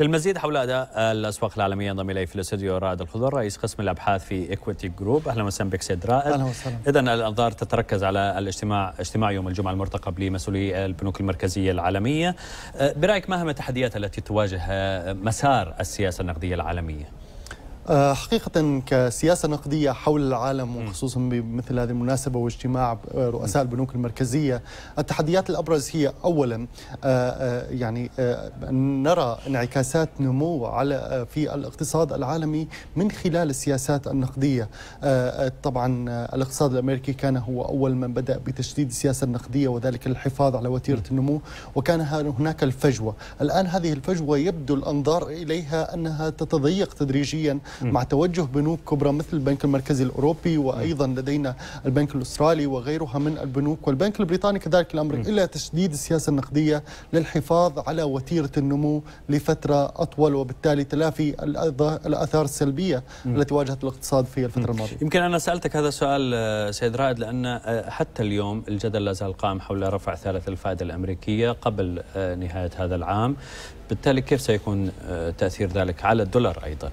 للمزيد حول اداء الاسواق العالميه ينضم الي في الاستديو رائد الخضر رئيس قسم الابحاث في ايكويتي جروب اهلا وسهلا بك سيد رائد اهلا وسهلا اذا الانظار تتركز على الاجتماع اجتماع يوم الجمعه المرتقب لمسؤولي البنوك المركزيه العالميه أه، برايك ما هم التحديات التي تواجه أه، مسار السياسه النقديه العالميه؟ آه، حقيقة كسياسة نقدية حول العالم وخصوصا بمثل هذه المناسبة واجتماع رؤساء البنوك المركزية التحديات الأبرز هي أولا آه، آه، يعني نرى انعكاسات نمو على في الاقتصاد العالمي من خلال السياسات النقدية طبعا الاقتصاد الأمريكي كان هو أول من بدأ بتشديد السياسة النقدية وذلك للحفاظ على وتيرة النمو وكان هناك الفجوة الآن هذه الفجوة يبدو الأنظار إليها أنها تتضيق تدريجيا مع توجه بنوك كبرى مثل البنك المركزي الأوروبي وأيضا لدينا البنك الأسترالي وغيرها من البنوك والبنك البريطاني كذلك الأمر إلى تشديد السياسة النقدية للحفاظ على وتيرة النمو لفترة أطول وبالتالي تلافي الأثار السلبية التي واجهت الاقتصاد في الفترة الماضية يمكن أنا سألتك هذا السؤال آه، سيد رائد لأن آه، حتى اليوم الجدل لا زال قائم حول رفع ثالث الفائدة الأمريكية قبل آه، نهاية هذا العام بالتالي كيف سيكون تأثير ذلك على الدولار أيضا؟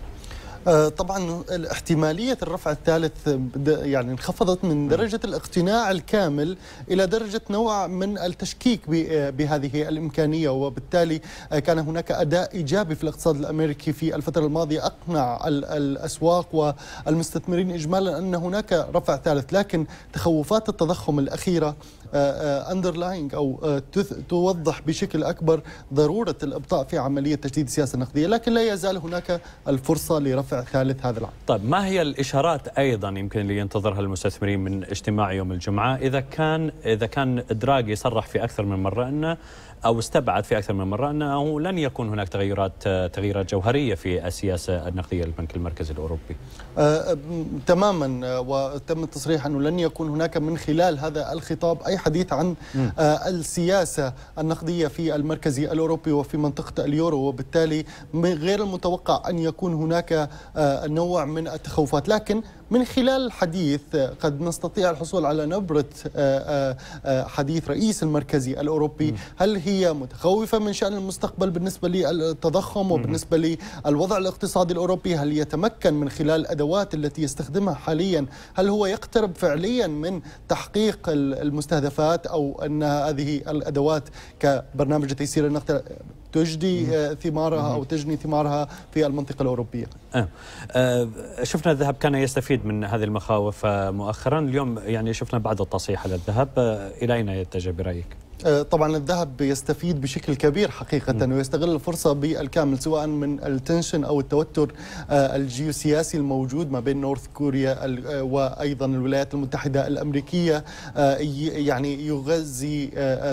آه، طبعا احتماليه الرفع الثالث يعني انخفضت من درجه الاقتناع الكامل الى درجه نوع من التشكيك آه، بهذه الامكانيه وبالتالي آه، كان هناك اداء ايجابي في الاقتصاد الامريكي في الفتره الماضيه اقنع الاسواق والمستثمرين اجمالا ان هناك رفع ثالث لكن تخوفات التضخم الاخيره اندرلاينج آه، آه، او آه، توضح بشكل اكبر ضروره الابطاء في عمليه تجديد السياسه النقديه، لكن لا يزال هناك الفرصه لرفع ثالث هذا العام. طيب ما هي الاشارات ايضا يمكن اللي ينتظرها المستثمرين من اجتماع يوم الجمعه اذا كان اذا كان دراغي صرح في اكثر من مره انه او استبعد في اكثر من مره انه لن يكون هناك تغيرات تغييرات جوهريه في السياسه النقديه للبنك المركزي الاوروبي. آه, أه، تماما أه، وتم التصريح انه لن يكون هناك من خلال هذا الخطاب اي حديث عن آه السياسه النقديه في المركزي الاوروبي وفي منطقه اليورو وبالتالي غير المتوقع ان يكون هناك آه نوع من التخوفات لكن من خلال الحديث قد نستطيع الحصول على نبرة آه، آه، آه، حديث رئيس المركزي الأوروبي هل هي متخوفة من شأن المستقبل بالنسبة للتضخم وبالنسبة للوضع الاقتصادي الأوروبي هل يتمكن من خلال الأدوات التي يستخدمها حاليا هل هو يقترب فعليا من تحقيق المستهدفات أو أن هذه الأدوات كبرنامج تيسير النقد تجدي ثمارها أو تجني ثمارها في المنطقة الأوروبية شفنا الذهب كان يستفيد العديد من هذه المخاوف آه، مؤخرا اليوم يعني شفنا بعد التصحيح على الذهب آه، إلى أين يتجه برأيك؟ آه، طبعا الذهب يستفيد بشكل كبير حقيقة م. ويستغل الفرصة بالكامل سواء من التنشن أو التوتر آه، الجيوسياسي الموجود ما بين نورث كوريا آه، وأيضا الولايات المتحدة الأمريكية يعني يغذي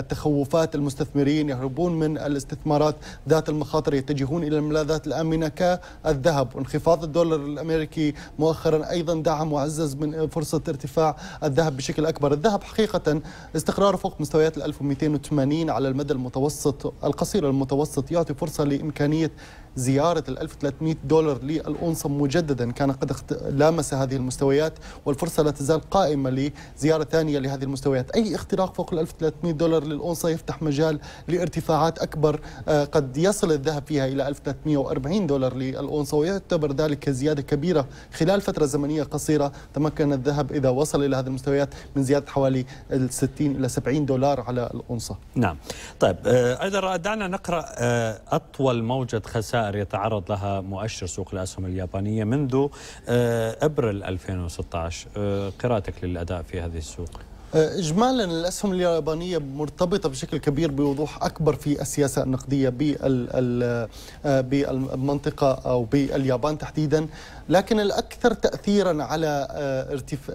تخوفات المستثمرين يهربون من الاستثمارات ذات المخاطر يتجهون إلى الملاذات الآمنة كالذهب وانخفاض الدولار الأمريكي مؤخرا أيضا دعم وعزز من فرصة ارتفاع الذهب بشكل أكبر الذهب حقيقة استقراره فوق مستويات الألف 1200 280 على المدى المتوسط القصير المتوسط يعطي فرصة لإمكانية زيارة ال 1300 دولار للأونصة مجددا كان قد لامس هذه المستويات والفرصة لا تزال قائمة لزيارة ثانية لهذه المستويات أي اختراق فوق ال 1300 دولار للأونصة يفتح مجال لارتفاعات أكبر آه، قد يصل الذهب فيها إلى 1340 دولار للأونصة ويعتبر ذلك زيادة كبيرة خلال فترة زمنية قصيرة تمكن الذهب إذا وصل إلى هذه المستويات من زيادة حوالي 60 إلى 70 دولار على الأونصة أنصة نعم طيب آه، أيضا دعنا نقرأ آه، أطول موجة خسائر يتعرض لها مؤشر سوق الأسهم اليابانية منذ آه، أبريل 2016 قراءتك للأداء في هذه السوق أه، اجمالا الاسهم اليابانيه مرتبطه بشكل كبير بوضوح اكبر في السياسه النقديه أه، بالمنطقه او باليابان تحديدا لكن الاكثر تاثيرا على أه، ارتف...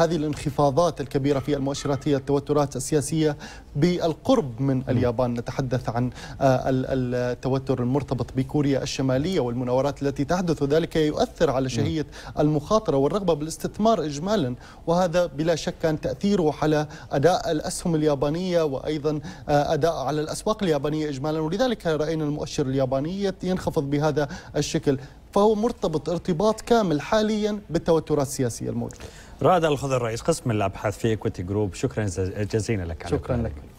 هذه الانخفاضات الكبيره في المؤشرات هي التوترات السياسيه بالقرب من اليابان نتحدث عن التوتر المرتبط بكوريا الشماليه والمناورات التي تحدث وذلك يؤثر على شهيه المخاطره والرغبه بالاستثمار اجمالا وهذا بلا شك كان تاثيره على أداء الأسهم اليابانية وأيضا آه، أداء على الأسواق اليابانية إجمالا ولذلك رأينا المؤشر الياباني ينخفض بهذا الشكل فهو مرتبط ارتباط كامل حاليا بالتوترات السياسية الموجودة رائد الخضر رئيس قسم الأبحاث في إيكوتي جروب شكرا جزيلا لك شكرا لك